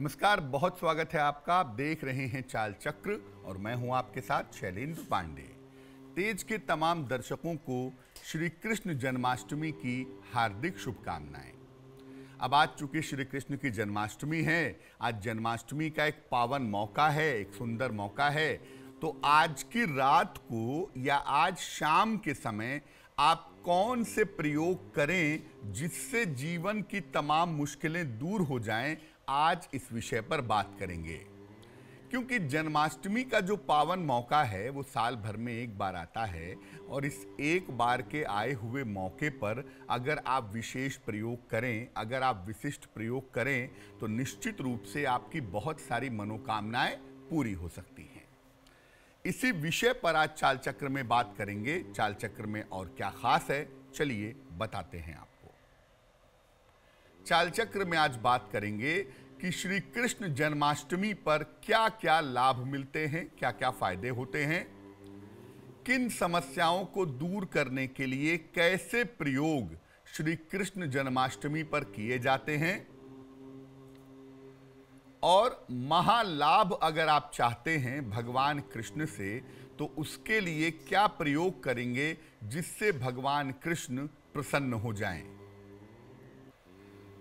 नमस्कार बहुत स्वागत है आपका आप देख रहे हैं चाल चक्र और मैं हूं आपके साथ शैलेंद्र पांडे तेज के तमाम दर्शकों को श्री कृष्ण जन्माष्टमी की हार्दिक शुभकामनाएं अब आज चूंकि श्री कृष्ण की जन्माष्टमी है आज जन्माष्टमी का एक पावन मौका है एक सुंदर मौका है तो आज की रात को या आज शाम के समय आप कौन से प्रयोग करें जिससे जीवन की तमाम मुश्किलें दूर हो जाएं आज इस विषय पर बात करेंगे क्योंकि जन्माष्टमी का जो पावन मौका है वो साल भर में एक बार आता है और इस एक बार के आए हुए मौके पर अगर आप विशेष प्रयोग करें अगर आप विशिष्ट प्रयोग करें तो निश्चित रूप से आपकी बहुत सारी मनोकामनाएं पूरी हो सकती हैं इसी विषय पर आज चाल चक्र में बात करेंगे चाल चक्र में और क्या खास है चलिए बताते हैं आपको चाल चक्र में आज बात करेंगे कि श्री कृष्ण जन्माष्टमी पर क्या क्या लाभ मिलते हैं क्या क्या फायदे होते हैं किन समस्याओं को दूर करने के लिए कैसे प्रयोग श्री कृष्ण जन्माष्टमी पर किए जाते हैं और महालाभ अगर आप चाहते हैं भगवान कृष्ण से तो उसके लिए क्या प्रयोग करेंगे जिससे भगवान कृष्ण प्रसन्न हो जाएं?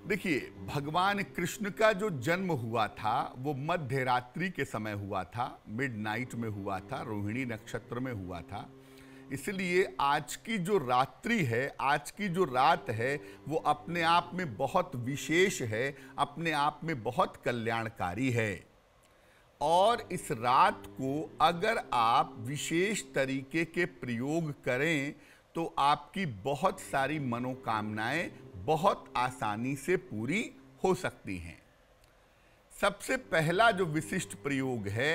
देखिए भगवान कृष्ण का जो जन्म हुआ था वो मध्य रात्रि के समय हुआ था मिड नाइट में हुआ था रोहिणी नक्षत्र में हुआ था इसलिए आज की जो रात्रि है आज की जो रात है वो अपने आप में बहुत विशेष है अपने आप में बहुत कल्याणकारी है और इस रात को अगर आप विशेष तरीके के प्रयोग करें तो आपकी बहुत सारी मनोकामनाएं बहुत आसानी से पूरी हो सकती हैं सबसे पहला जो विशिष्ट प्रयोग है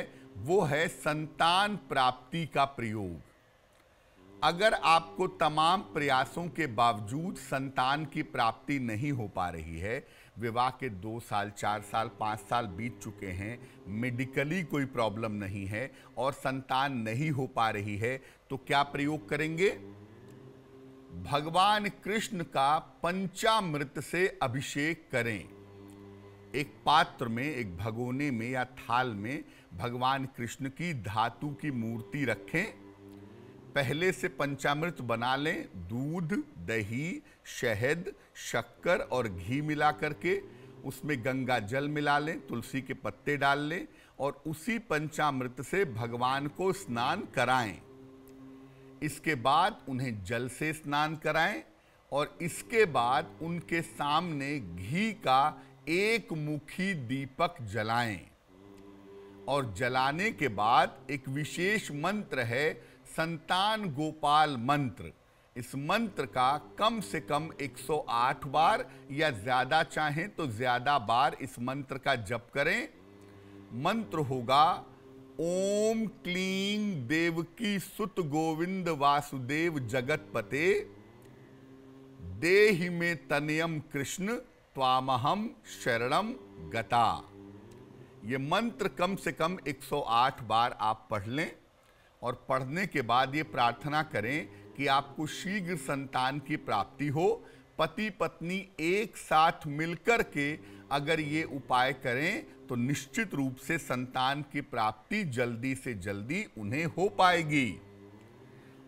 वो है संतान प्राप्ति का प्रयोग अगर आपको तमाम प्रयासों के बावजूद संतान की प्राप्ति नहीं हो पा रही है विवाह के दो साल चार साल पाँच साल बीत चुके हैं मेडिकली कोई प्रॉब्लम नहीं है और संतान नहीं हो पा रही है तो क्या प्रयोग करेंगे भगवान कृष्ण का पंचामृत से अभिषेक करें एक पात्र में एक भगोने में या थाल में भगवान कृष्ण की धातु की मूर्ति रखें पहले से पंचामृत बना लें दूध दही शहद शक्कर और घी मिला करके उसमें गंगा जल मिला लें तुलसी के पत्ते डाल लें और उसी पंचामृत से भगवान को स्नान कराएं इसके बाद उन्हें जल से स्नान कराएं और इसके बाद उनके सामने घी का एक मुखी दीपक जलाएं और जलाने के बाद एक विशेष मंत्र है संतान गोपाल मंत्र इस मंत्र का कम से कम 108 बार या ज्यादा चाहें तो ज्यादा बार इस मंत्र का जप करें मंत्र होगा ओम क्लीं देवकी सुत गोविंद वासुदेव जगतपते देहि में तनयम कृष्ण त्वामहम शरणम गता ये मंत्र कम से कम 108 बार आप पढ़ लें और पढ़ने के बाद ये प्रार्थना करें कि आपको शीघ्र संतान की प्राप्ति हो पति पत्नी एक साथ मिलकर के अगर ये उपाय करें तो निश्चित रूप से संतान की प्राप्ति जल्दी से जल्दी उन्हें हो पाएगी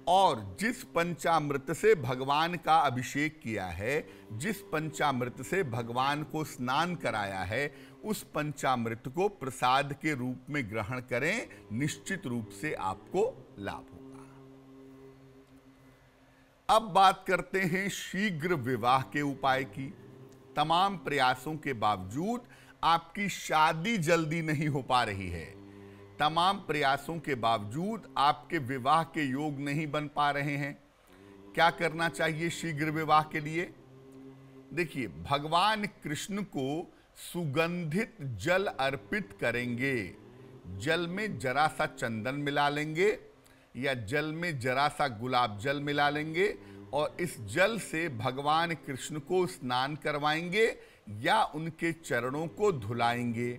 और जिस पंचामृत से भगवान का अभिषेक किया है जिस पंचामृत से भगवान को स्नान कराया है उस पंचामृत को प्रसाद के रूप में ग्रहण करें निश्चित रूप से आपको लाभ होगा अब बात करते हैं शीघ्र विवाह के उपाय की तमाम प्रयासों के बावजूद आपकी शादी जल्दी नहीं हो पा रही है तमाम प्रयासों के बावजूद आपके विवाह के योग नहीं बन पा रहे हैं क्या करना चाहिए शीघ्र विवाह के लिए देखिए भगवान कृष्ण को सुगंधित जल अर्पित करेंगे जल में जरा सा चंदन मिला लेंगे या जल में जरा सा गुलाब जल मिला लेंगे और इस जल से भगवान कृष्ण को स्नान करवाएंगे या उनके चरणों को धुलाएंगे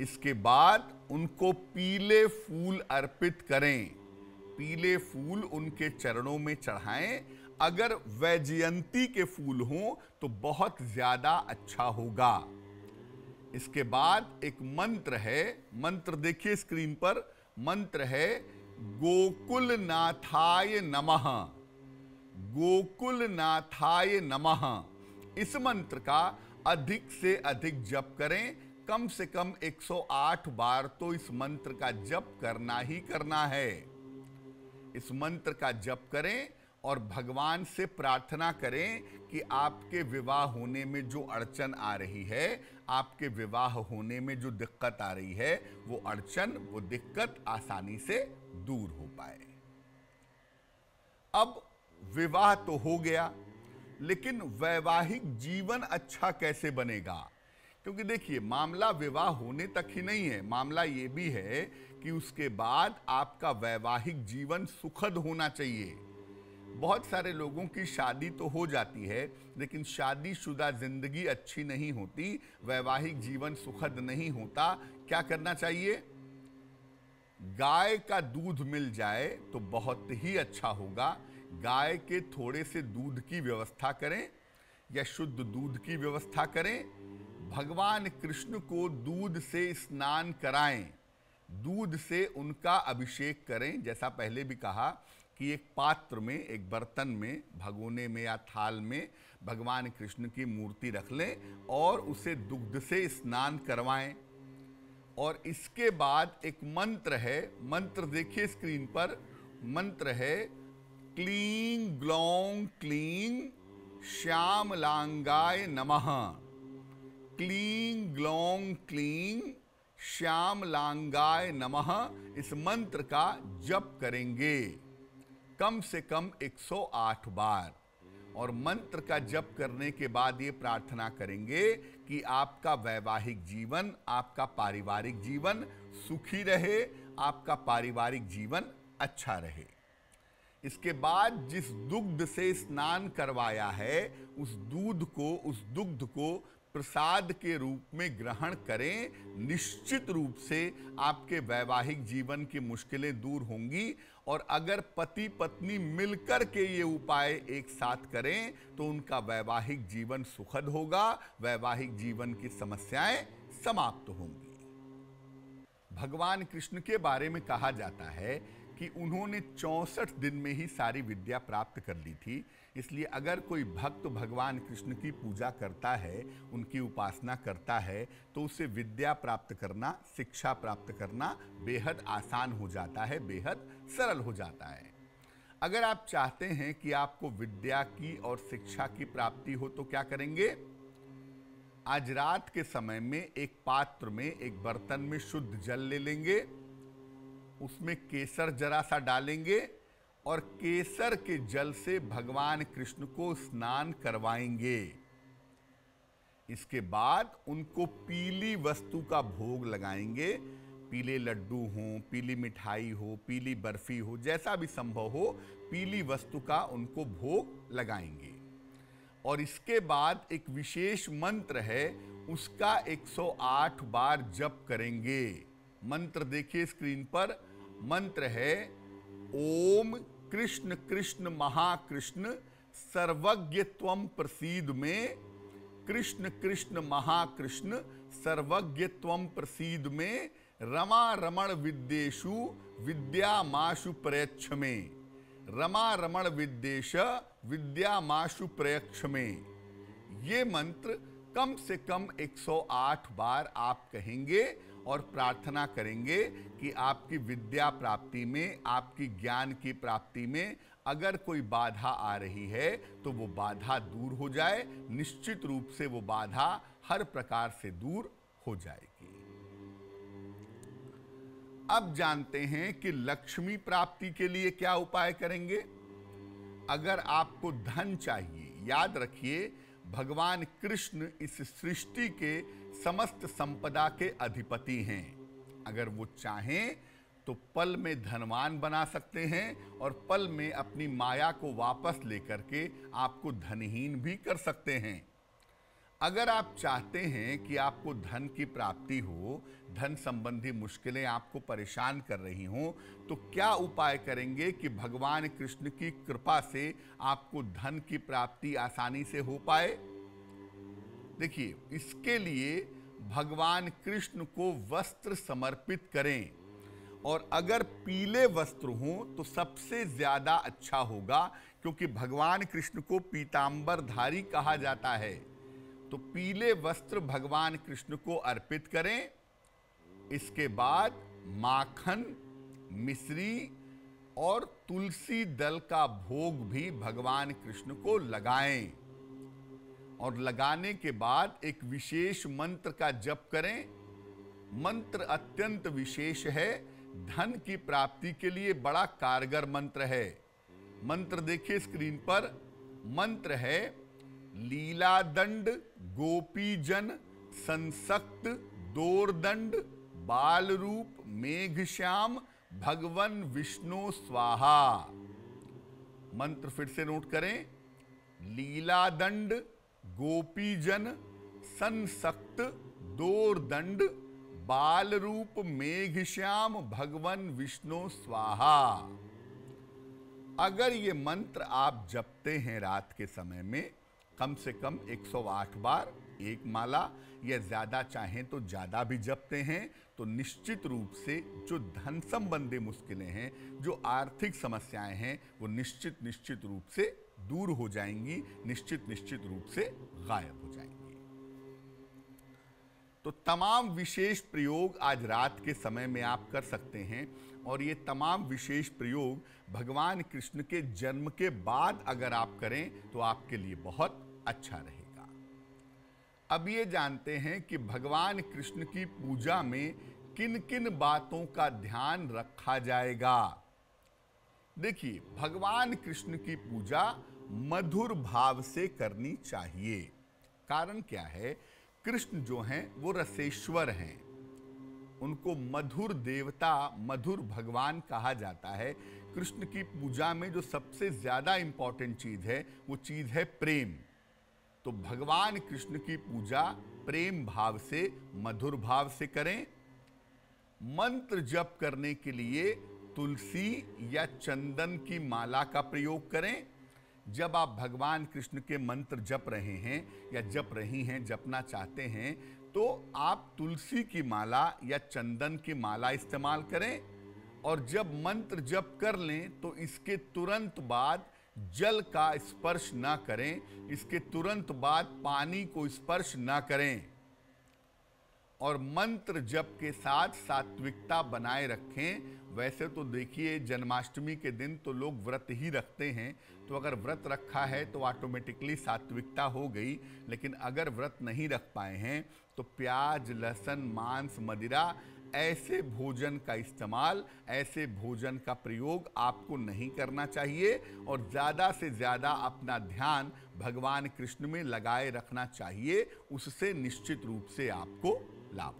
इसके बाद उनको पीले फूल अर्पित करें पीले फूल उनके चरणों में चढ़ाएं अगर वैजयंती के फूल हों तो बहुत ज़्यादा अच्छा होगा इसके बाद एक मंत्र है मंत्र देखिए स्क्रीन पर मंत्र है गोकुल नाथाय नमः गोकुल नाथाय नमः इस मंत्र का अधिक से अधिक जप करें कम से कम 108 बार तो इस मंत्र का जप करना ही करना है इस मंत्र का जप करें और भगवान से प्रार्थना करें कि आपके विवाह होने में जो अड़चन आ रही है आपके विवाह होने में जो दिक्कत आ रही है वो अड़चन वो दिक्कत आसानी से दूर हो पाए अब विवाह तो हो गया लेकिन वैवाहिक जीवन अच्छा कैसे बनेगा क्योंकि देखिए मामला विवाह होने तक ही नहीं है मामला ये भी है कि उसके बाद आपका वैवाहिक जीवन सुखद होना चाहिए बहुत सारे लोगों की शादी तो हो जाती है लेकिन शादीशुदा जिंदगी अच्छी नहीं होती वैवाहिक जीवन सुखद नहीं होता क्या करना चाहिए गाय का दूध मिल जाए तो बहुत ही अच्छा होगा गाय के थोड़े से दूध की व्यवस्था करें या शुद्ध दूध की व्यवस्था करें भगवान कृष्ण को दूध से स्नान कराएं दूध से उनका अभिषेक करें जैसा पहले भी कहा कि एक पात्र में एक बर्तन में भगोने में या थाल में भगवान कृष्ण की मूर्ति रख लें और उसे दुग्ध से स्नान करवाएं और इसके बाद एक मंत्र है मंत्र देखिए स्क्रीन पर मंत्र है क्लीं ग्लौं क्लीं श्यामलांगाय नमः क्लीं ग्लौं क्लीं श्यामलांगाय नमः इस मंत्र का जप करेंगे कम से कम 108 बार और मंत्र का जप करने के बाद ये प्रार्थना करेंगे कि आपका वैवाहिक जीवन आपका पारिवारिक जीवन सुखी रहे आपका पारिवारिक जीवन अच्छा रहे इसके बाद जिस दुग्ध से स्नान करवाया है उस दूध को उस दुग्ध को प्रसाद के रूप में ग्रहण करें निश्चित रूप से आपके वैवाहिक जीवन की मुश्किलें दूर होंगी और अगर पति पत्नी मिलकर के ये उपाय एक साथ करें तो उनका वैवाहिक जीवन सुखद होगा वैवाहिक जीवन की समस्याएं समाप्त होंगी भगवान कृष्ण के बारे में कहा जाता है कि उन्होंने चौसठ दिन में ही सारी विद्या प्राप्त कर ली थी इसलिए अगर कोई भक्त भगवान कृष्ण की पूजा करता है उनकी उपासना करता है तो उसे विद्या प्राप्त करना शिक्षा प्राप्त करना बेहद आसान हो जाता है बेहद सरल हो जाता है अगर आप चाहते हैं कि आपको विद्या की और शिक्षा की प्राप्ति हो तो क्या करेंगे आज रात के समय में एक पात्र में एक बर्तन में शुद्ध जल ले लेंगे उसमें केसर जरा सा डालेंगे और केसर के जल से भगवान कृष्ण को स्नान करवाएंगे इसके बाद उनको पीली वस्तु का भोग लगाएंगे पीले लड्डू हो पीली मिठाई हो पीली बर्फी हो जैसा भी संभव हो पीली वस्तु का उनको भोग लगाएंगे और इसके बाद एक विशेष मंत्र है उसका 108 बार जप करेंगे मंत्र देखिए स्क्रीन पर मंत्र है ओम कृष्ण कृष्ण महाकृष्ण सर्वज्ञ त्वम प्रसीद में कृष्ण कृष्ण महाकृष्ण सर्वज्ञ त्वम प्रसीद में रमा रमण विद्येशु विद्यामाशु प्रयक्ष में रमा रमण विद्येश विद्यामाशु प्रयक्ष में ये मंत्र कम से कम 108 बार आप कहेंगे और प्रार्थना करेंगे कि आपकी विद्या प्राप्ति में आपकी ज्ञान की प्राप्ति में अगर कोई बाधा आ रही है तो वो बाधा दूर हो जाए निश्चित रूप से वो बाधा हर प्रकार से दूर हो जाएगी अब जानते हैं कि लक्ष्मी प्राप्ति के लिए क्या उपाय करेंगे अगर आपको धन चाहिए याद रखिए भगवान कृष्ण इस सृष्टि के समस्त संपदा के अधिपति हैं अगर वो चाहें तो पल में धनवान बना सकते हैं और पल में अपनी माया को वापस लेकर के आपको धनहीन भी कर सकते हैं अगर आप चाहते हैं कि आपको धन की प्राप्ति हो धन संबंधी मुश्किलें आपको परेशान कर रही हों तो क्या उपाय करेंगे कि भगवान कृष्ण की कृपा से आपको धन की प्राप्ति आसानी से हो पाए देखिए इसके लिए भगवान कृष्ण को वस्त्र समर्पित करें और अगर पीले वस्त्र हों तो सबसे ज़्यादा अच्छा होगा क्योंकि भगवान कृष्ण को धारी कहा जाता है तो पीले वस्त्र भगवान कृष्ण को अर्पित करें इसके बाद माखन मिश्री और तुलसी दल का भोग भी भगवान कृष्ण को लगाएं और लगाने के बाद एक विशेष मंत्र का जप करें मंत्र अत्यंत विशेष है धन की प्राप्ति के लिए बड़ा कारगर मंत्र है मंत्र देखिए स्क्रीन पर मंत्र है लीला दंड गोपी जन संसक्त दंड बाल रूप मेघ श्याम भगवान विष्णु स्वाहा मंत्र फिर से नोट करें लीला दंड गोपीजन संसक्त दंड बाल रूप श्याम भगवान विष्णु स्वाहा अगर ये मंत्र आप जपते हैं रात के समय में कम से कम 108 बार एक माला या ज़्यादा चाहें तो ज़्यादा भी जपते हैं तो निश्चित रूप से जो धन संबंधी मुश्किलें हैं जो आर्थिक समस्याएं हैं वो निश्चित निश्चित रूप से दूर हो जाएंगी निश्चित निश्चित रूप से गायब हो जाएंगी तो तमाम विशेष प्रयोग आज रात के समय में आप कर सकते हैं और ये तमाम विशेष प्रयोग भगवान कृष्ण के जन्म के बाद अगर आप करें तो आपके लिए बहुत अच्छा रहेगा अब ये जानते हैं कि भगवान कृष्ण की पूजा में किन किन बातों का ध्यान रखा जाएगा देखिए भगवान कृष्ण की पूजा मधुर भाव से करनी चाहिए कारण क्या है कृष्ण जो हैं वो रसेश्वर हैं उनको मधुर देवता मधुर भगवान कहा जाता है कृष्ण की पूजा में जो सबसे ज़्यादा इंपॉर्टेंट चीज़ है वो चीज़ है प्रेम तो भगवान कृष्ण की पूजा प्रेम भाव से मधुर भाव से करें मंत्र जप करने के लिए तुलसी या चंदन की माला का प्रयोग करें जब आप भगवान कृष्ण के मंत्र जप रहे हैं या जप रही हैं जपना चाहते हैं तो आप तुलसी की माला या चंदन की माला इस्तेमाल करें और जब मंत्र जप कर लें तो इसके तुरंत बाद जल का स्पर्श ना करें इसके तुरंत बाद पानी को स्पर्श ना करें और मंत्र जप के साथ सात्विकता बनाए रखें वैसे तो देखिए जन्माष्टमी के दिन तो लोग व्रत ही रखते हैं तो अगर व्रत रखा है तो ऑटोमेटिकली सात्विकता हो गई लेकिन अगर व्रत नहीं रख पाए हैं तो प्याज लहसुन मांस मदिरा ऐसे भोजन का इस्तेमाल ऐसे भोजन का प्रयोग आपको नहीं करना चाहिए और ज़्यादा से ज़्यादा अपना ध्यान भगवान कृष्ण में लगाए रखना चाहिए उससे निश्चित रूप से आपको لعبه